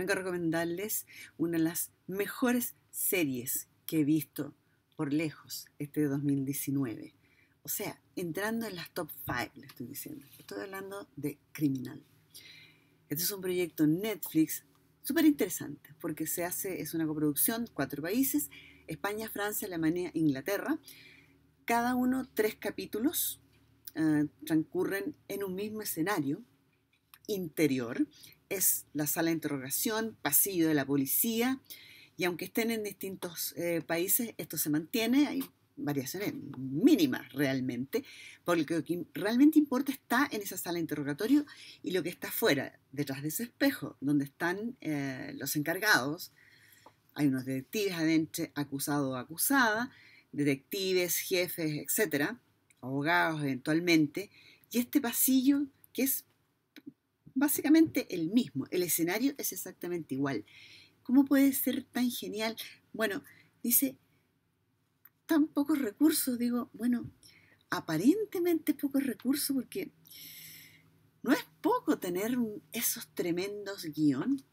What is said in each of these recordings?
vengo a recomendarles una de las mejores series que he visto por lejos este 2019. O sea, entrando en las top 5, le estoy diciendo. Estoy hablando de Criminal. Este es un proyecto Netflix súper interesante porque se hace, es una coproducción, cuatro países, España, Francia, Alemania, Inglaterra. Cada uno tres capítulos eh, transcurren en un mismo escenario interior es la sala de interrogación, pasillo de la policía, y aunque estén en distintos eh, países, esto se mantiene, hay variaciones mínimas realmente, porque lo que realmente importa está en esa sala de interrogatorio y lo que está fuera, detrás de ese espejo, donde están eh, los encargados, hay unos detectives adentro, acusado o acusada, detectives, jefes, etcétera, abogados eventualmente, y este pasillo que es básicamente el mismo, el escenario es exactamente igual. ¿Cómo puede ser tan genial? Bueno, dice, tan pocos recursos, digo, bueno, aparentemente pocos recursos porque no es poco tener esos tremendos guión,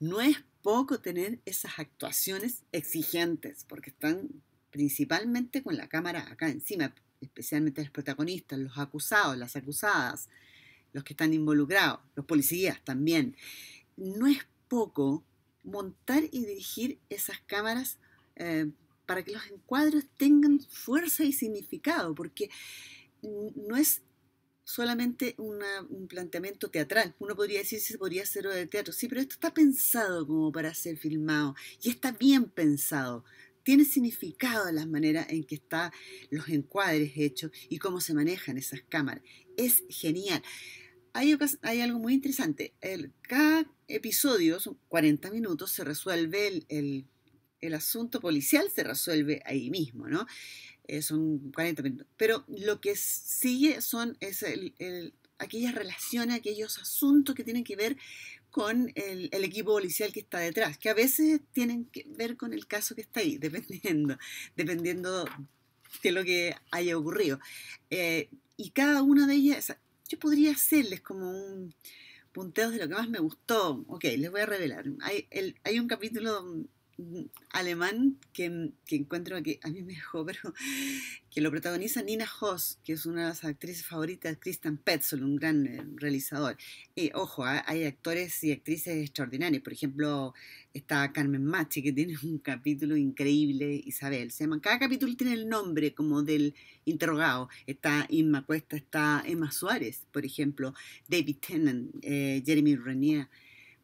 no es poco tener esas actuaciones exigentes, porque están principalmente con la cámara acá encima, especialmente los protagonistas, los acusados, las acusadas, los que están involucrados, los policías también. No es poco montar y dirigir esas cámaras eh, para que los encuadres tengan fuerza y significado, porque no es solamente un planteamiento teatral. Uno podría decir si podría hacer de teatro. Sí, pero esto está pensado como para ser filmado y está bien pensado. Tiene significado las maneras en que están los encuadres hechos y cómo se manejan esas cámaras. Es genial hay, algo muy interesante. cada episodio, son 40 minutos, se resuelve el, asunto policial, se resuelve ahí mismo, ¿no? Eh, son 40 minutos. Pero lo que sigue son aquellas relaciones, aquellos asuntos que tienen que ver con el, equipo policial que está detrás, que a veces tienen que ver con el caso que está ahí, dependiendo, dependiendo de lo que haya ocurrido. Eh, y cada una de ellas, podría hacerles como un punteo de lo que más me gustó. Ok, les voy a revelar. Hay, hay un capítulo alemán que, encuentro que a mí me dejó, pero que lo protagoniza Nina Hoss, que es una de las actrices favoritas, Christian Petzl, un gran eh, realizador. Y ojo, ¿eh? hay actores y actrices extraordinarias. Por ejemplo, está Carmen Machi, que tiene un capítulo increíble, Isabel. Se llama, cada capítulo tiene el nombre como del interrogado. Está Inma Cuesta, está Emma Suárez, por ejemplo, David Tennant, eh, Jeremy Renier.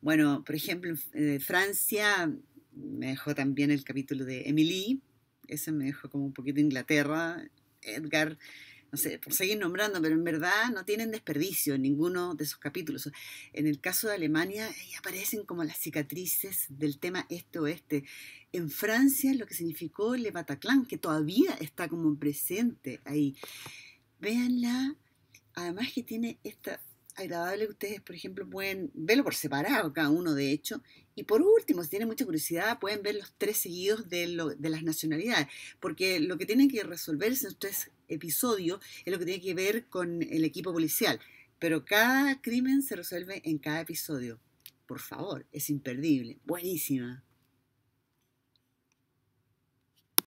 Bueno, por ejemplo, Francia me dejó también el capítulo de Emily, ese me dejó como un poquito Inglaterra, Edgar, no sé, por seguir nombrando, pero en verdad no tienen desperdicio en ninguno de esos capítulos. En el caso de Alemania ahí aparecen como las cicatrices del tema este-oeste. En Francia lo que significó Le Bataclan, que todavía está como presente ahí. Véanla, además que tiene esta agradable que ustedes, por ejemplo, pueden verlo por separado, cada uno de hecho. Y por último, si tienen mucha curiosidad, pueden ver los tres seguidos de, de las nacionalidades, porque lo que tienen que resolverse en tres episodios es lo que tiene que ver con el equipo policial. Pero cada crimen se resuelve en cada episodio. Por favor, es imperdible. Buenísima.